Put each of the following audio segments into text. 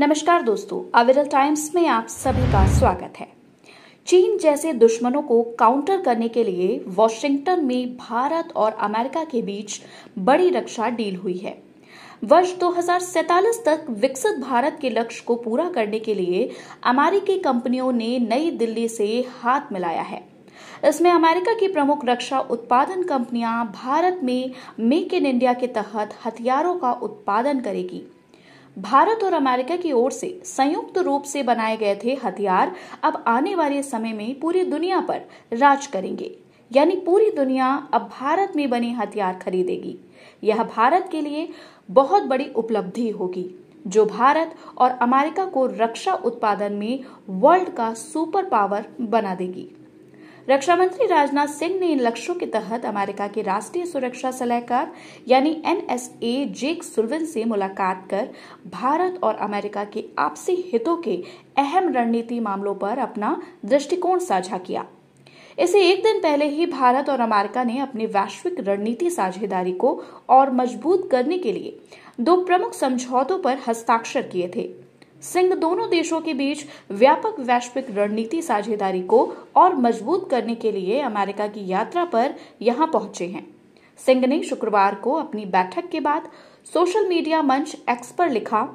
नमस्कार दोस्तों अविरल टाइम्स में आप सभी का स्वागत है चीन जैसे दुश्मनों को काउंटर करने के लिए वॉशिंगटन में भारत और अमेरिका के बीच बड़ी रक्षा डील हुई है वर्ष दो तक विकसित भारत के लक्ष्य को पूरा करने के लिए अमेरिकी कंपनियों ने नई दिल्ली से हाथ मिलाया है इसमें अमेरिका की प्रमुख रक्षा उत्पादन कंपनियां भारत में मेक इन इंडिया के तहत हथियारों का उत्पादन करेगी भारत और अमेरिका की ओर से संयुक्त रूप से बनाए गए थे हथियार अब आने वाले समय में पूरी दुनिया पर राज करेंगे यानी पूरी दुनिया अब भारत में बने हथियार खरीदेगी यह भारत के लिए बहुत बड़ी उपलब्धि होगी जो भारत और अमेरिका को रक्षा उत्पादन में वर्ल्ड का सुपर पावर बना देगी रक्षा मंत्री राजनाथ सिंह ने इन लक्ष्यों के तहत अमेरिका के राष्ट्रीय सुरक्षा सलाहकार यानी एनएसए जेक सुलवन से मुलाकात कर भारत और अमेरिका के आपसी हितों के अहम रणनीति मामलों पर अपना दृष्टिकोण साझा किया इसे एक दिन पहले ही भारत और अमेरिका ने अपनी वैश्विक रणनीति साझेदारी को और मजबूत करने के लिए दो प्रमुख समझौतों पर हस्ताक्षर किए थे सिंह दोनों देशों के बीच व्यापक वैश्विक रणनीति साझेदारी को और मजबूत करने के लिए अमेरिका की यात्रा पर यहां पहुंचे हैं सिंह ने शुक्रवार को अपनी बैठक के बाद सोशल मीडिया मंच एक्स पर लिखा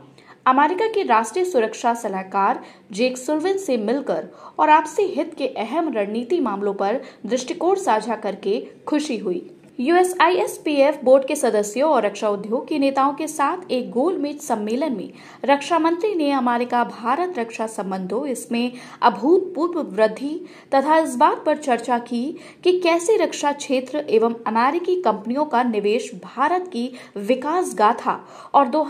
अमेरिका के राष्ट्रीय सुरक्षा सलाहकार जेक सुलविन से मिलकर और आपसी हित के अहम रणनीति मामलों पर दृष्टिकोण साझा करके खुशी हुई यूएसआईएसपीएफ बोर्ड के सदस्यों और रक्षा उद्योग के नेताओं के साथ एक गोलमेज सम्मेलन में रक्षा मंत्री ने अमेरिका भारत रक्षा संबंधों इसमें अभूतपूर्व वृद्धि तथा इस बात पर चर्चा की कि कैसे रक्षा क्षेत्र एवं अमेरिकी कंपनियों का निवेश भारत की विकास गाथा और दो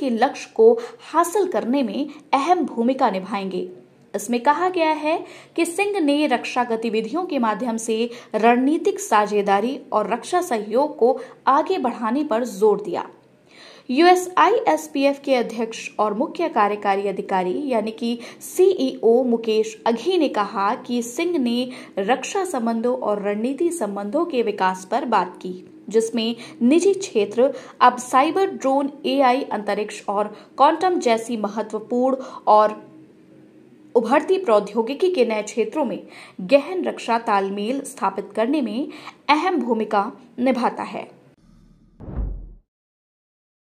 के लक्ष्य को हासिल करने में अहम भूमिका निभाएंगे इसमें कहा गया है कि सिंह ने रक्षा गतिविधियों के माध्यम से रणनीतिक साझेदारी और रक्षा सहयोग को आगे बढ़ाने पर जोर दिया यूएसआईएसपीएफ के अध्यक्ष और मुख्य कार्यकारी अधिकारी यानी कि सीईओ मुकेश अघी ने कहा कि सिंह ने रक्षा संबंधों और रणनीति संबंधों के विकास पर बात की जिसमें निजी क्षेत्र अब साइबर ड्रोन एआई अंतरिक्ष और क्वांटम जैसी महत्वपूर्ण और उभरती प्रौद्योगिकी के नए क्षेत्रों में गहन रक्षा तालमेल स्थापित करने में अहम भूमिका निभाता है